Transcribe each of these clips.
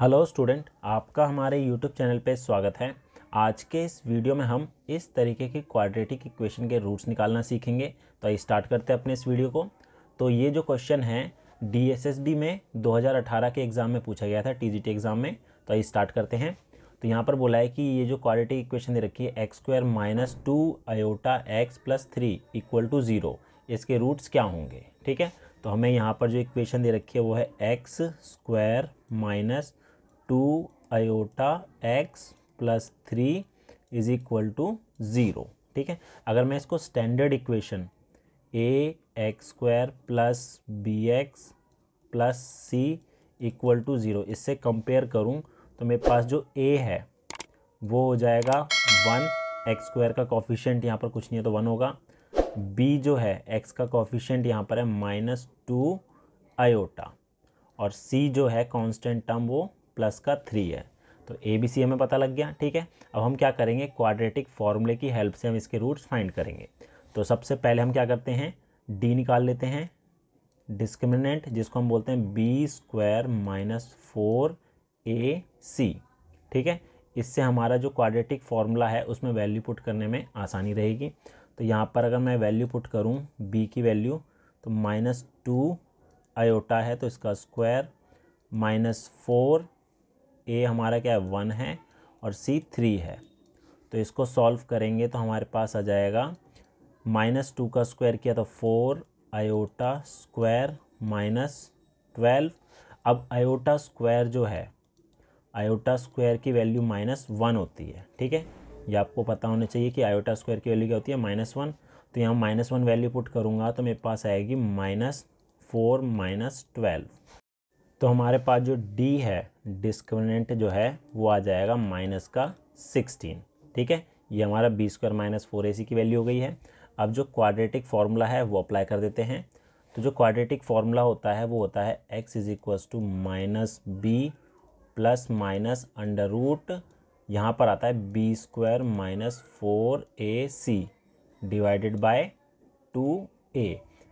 hello student आपका हमारे YouTube channel पे स्वागत है आज के इस वीडियो में हम इस तरीके के क्वाड्रेटिक इक्वेशन के रूट्स निकालना सीखेंगे तो आइए स्टार्ट करते हैं अपने इस वीडियो को तो ये जो क्वेश्चन है डीएसएसबी में 2018 के एग्ज़ाम में पूछा गया था टीजीटी एग्ज़ाम में तो आइए स्टार्ट करते हैं तो यहाँ पर बोला है कि ये जो क्वाड्रेटिक इक्वेशन दे रखी है x square minus two iota x plus three equal to zero इसके रूट्स क्या होंगे ठीक है तो हमें यहाँ पर जो इक्वेशन दे रखी है वो है x square minus two iota x plus three is equal to zero ठीक है अगर मैं इसको standard equation a x square plus b x plus c equal to zero इससे कंपेयर करूं तो मेरे पास जो ए है वो हो जाएगा वन एक्स स्क्वायर का कॉफिशेंट यहाँ पर कुछ नहीं है तो वन होगा बी जो है एक्स का कॉफिशेंट यहाँ पर है माइनस टू आयोटा और सी जो है कांस्टेंट टर्म वो प्लस का थ्री है तो ए बी सी हमें पता लग गया ठीक है अब हम क्या करेंगे क्वाड्रेटिक फॉर्मूले की हेल्प से हम इसके रूट्स फाइंड करेंगे तो सबसे पहले हम क्या करते हैं डी निकाल लेते हैं डिस्क्रिमिनेंट जिसको हम बोलते हैं b square minus four a c ठीक है इससे हमारा जो क्वाड्रेटिक फार्मूला है उसमें वैल्यू पुट करने में आसानी रहेगी तो यहाँ पर अगर मैं वैल्यू पुट करूँ बी की वैल्यू तो माइनस टू आयोटा है तो इसका स्क्वायर माइनस फोर ए हमारा क्या है वन है और सी थ्री है तो इसको सॉल्व करेंगे तो हमारे पास आ जाएगा माइनस टू का स्क्वायर किया तो four iota square minus twelve अब आयोटा स्क्वायर जो है आयोटा स्क्वायर की वैल्यू माइनस वन होती है ठीक है ये आपको पता होना चाहिए कि आयोटा स्क्वायर की वैल्यू क्या होती है माइनस वन तो यहाँ माइनस वन वैल्यू पुट करूँगा तो मेरे पास आएगी माइनस फोर माइनस ट्वेल्व तो हमारे पास जो डी है डिस्क्रिमिनेंट जो है वो आ जाएगा माइनस का सिक्सटीन ठीक है ये हमारा b square minus four a c की वैल्यू हो गई है अब जो क्वाड्रेटिक फार्मूला है वो अप्लाई कर देते हैं तो जो क्वाड्रेटिक फार्मूला होता है वो होता है x is equals to minus b plus minus under root यहाँ पर आता है b square minus four a c divided by two a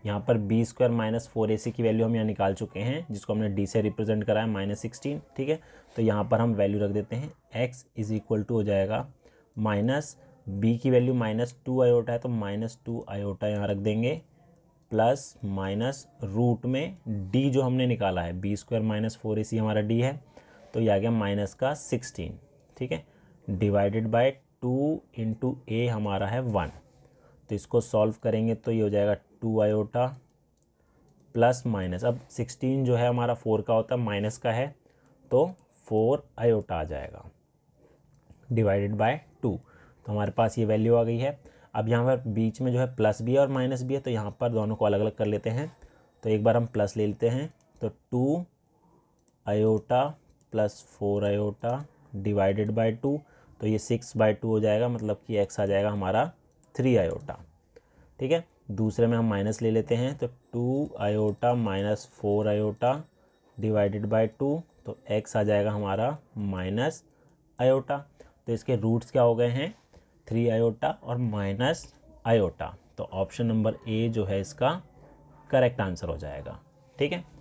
यहाँ पर b square minus four a c की वैल्यू हम यहाँ निकाल चुके हैं जिसको हमने डी से रिप्रेजेंट कराया माइनस सिक्सटीन ठीक है तो यहाँ पर हम वैल्यू रख देते हैं एक्स इज इक्वल टू हो जाएगा माइनस बी की वैल्यू माइनस टू आयोटा है तो माइनस टू आयोटा यहाँ रख देंगे प्लस माइनस रूट में डी जो हमने निकाला है b square minus four a c हमारा डी है तो ये आ गया माइनस का सिक्सटीन ठीक है divided by two into a हमारा है वन तो इसको सॉल्व करेंगे तो ये हो जाएगा टू आयोटा प्लस माइनस अब सिक्सटीन जो है हमारा फोर का होता है माइनस का है तो फोर आयोटा आ जाएगा डिवाइडेड बाय टू तो हमारे पास ये वैल्यू आ गई है अब यहाँ पर बीच में जो है प्लस भी है और माइनस भी है तो यहाँ पर दोनों को अलग अलग कर लेते हैं तो एक बार हम प्लस ले लेते हैं तो two iota plus four iota divided by two तो ये सिक्स बाय टू हो जाएगा मतलब कि एक्स आ जाएगा हमारा थ्री आयोटा ठीक है दूसरे में हम माइनस ले लेते हैं तो two iota minus four iota divided by two तो एक्स आ जाएगा हमारा माइनस आयोटा तो इसके रूट्स क्या हो गए हैं थ्री आयोटा और माइनस आयोटा तो ऑप्शन नंबर ए जो है इसका करेक्ट आंसर हो जाएगा ठीक है